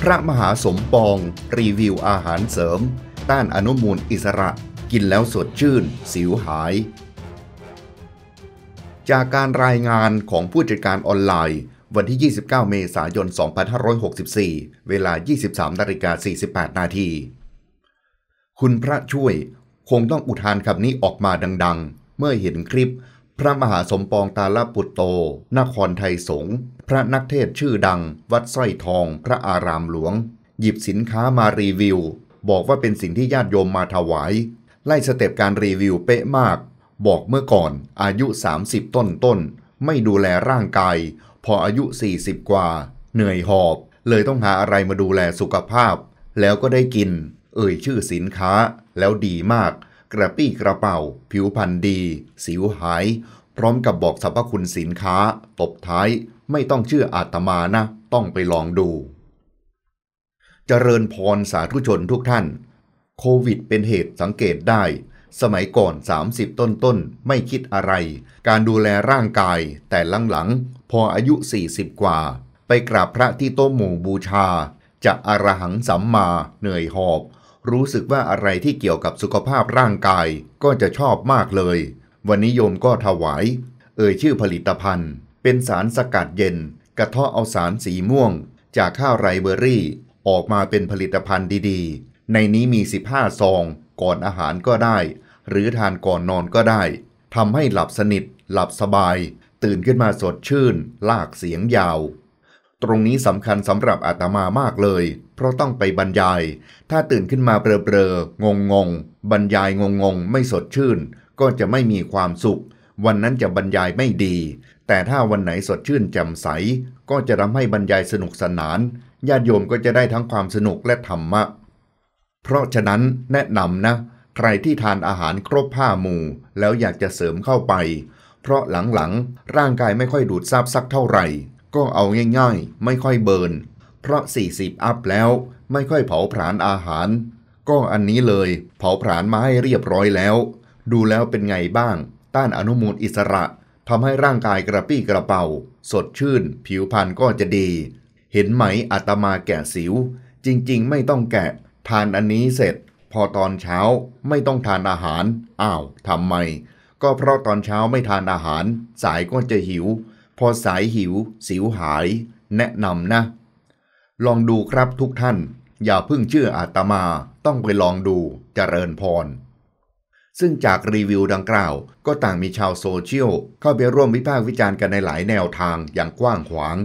พระมหาสมปอง รีวิวอาหารเสริม ต้านอนุมูลอิสระกินแล้วสดชื่น สิวหาย จากการรายงานของผู้จัดการออนไลน์ วันที่ 29 เมษายน 2564 เวลา 23 นาฬิกา48 นาที คุณพระช่วยคงต้องอุทานคำนี้ออกมาดังๆ เมื่อเห็นคลิปพระมหาสมปองตาลปุตโต นครไทยสงฆ์ พระนักเทศชื่อดัง วัดสร้อยทอง พระอารามหลวง หยิบสินค้ามารีวิว บอกว่าเป็นสิ่งที่ญาติโยมมาถวาย ไล่สเต็ปการรีวิวเป๊ะมาก บอกเมื่อก่อนอายุ 30 ต้นต้น ไม่ดูแลร่างกาย พออายุ 40 กว่า เหนื่อยหอบ เลยต้องหาอะไรมาดูแลสุขภาพ แล้วก็ได้กิน เอ่ยชื่อสินค้าแล้วดีมากกระปี้กระเป๋า ผิวพรรณดี สิวหาย พร้อมกับบอกสรรพคุณสินค้า ตบท้ายไม่ต้องเชื่ออาตมานะต้องไปลองดู เจริญพรสาธุชนทุกท่าน โควิดเป็นเหตุสังเกตได้ สมัยก่อน 30 ต้นต้นไม่คิดอะไร การดูแลร่างกาย แต่หลังๆพออายุ 40 กว่า ไปกราบพระที่โต๊ะหมู่บูชา จะอรหังสัมมาเหนื่อยหอบรู้สึกว่าอะไรที่เกี่ยวกับสุขภาพร่างกายก็จะชอบมากเลย วันนี้โยมก็ถวาย เอ่ยชื่อผลิตภัณฑ์ เป็นสารสกัดเย็น กระเทาะเอาสารสีม่วง จากข้าวไรเบอรี่ ออกมาเป็นผลิตภัณฑ์ดีๆ ในนี้มี 15 ซองก่อนอาหารก็ได้ หรือทานก่อนนอนก็ได้ทำให้หลับสนิทหลับสบาย ตื่นขึ้นมาสดชื่น ลากเสียงยาวตรงนี้สำคัญสำหรับอาตมามากเลยเพราะต้องไปบรรยาย ถ้าตื่นขึ้นมาเบลอเงงงงบรรยายงงงงไม่สดชื่น ก็จะไม่มีความสุข วันนั้นจะบรรยายไม่ดี แต่ถ้าวันไหนสดชื่นแจ่มใส ก็จะทำให้บรรยายสนุกสนานญาติโยมก็จะได้ทั้งความสนุกและธรรมะ เพราะฉะนั้นแนะนำนะ ใครที่ทานอาหารครบผ้าหมูแล้วอยากจะเสริมเข้าไป เพราะหลังๆร่างกายไม่ค่อยดูดซับสักเท่าไหร่ก็เอาง่ายๆ ไม่ค่อยเบิร์นเพราะ40อัพแล้วไม่ค่อยเผาผลาญอาหารก็อันนี้เลย เผาผลาญมาให้เรียบร้อยแล้ว ดูแล้วเป็นไงบ้าง ต้านอนุมูลอิสระทำให้ร่างกายกระปี้กระเป๋า สดชื่นผิวพรรณก็จะดี เห็นไหมอาตมาแก่สิว จริงๆ ไม่ต้องแกะ ทานอันนี้เสร็จ พอตอนเช้าไม่ต้องทานอาหารอ้าวทำไมก็เพราะตอนเช้าไม่ทานอาหาร สายก็จะหิวพอสายหิว สิวหาย แนะนำนะ ลองดูครับทุกท่าน อย่าเพิ่งเชื่ออาตมาต้องไปลองดูจเจริญพร ซึ่งจากรีวิวดังกล่าว ก็ต่างมีชาวโซเชียล เข้าไปร่วมวิพากษ์วิจารณ์กันในหลายแนวทางอย่างกว้างขวาง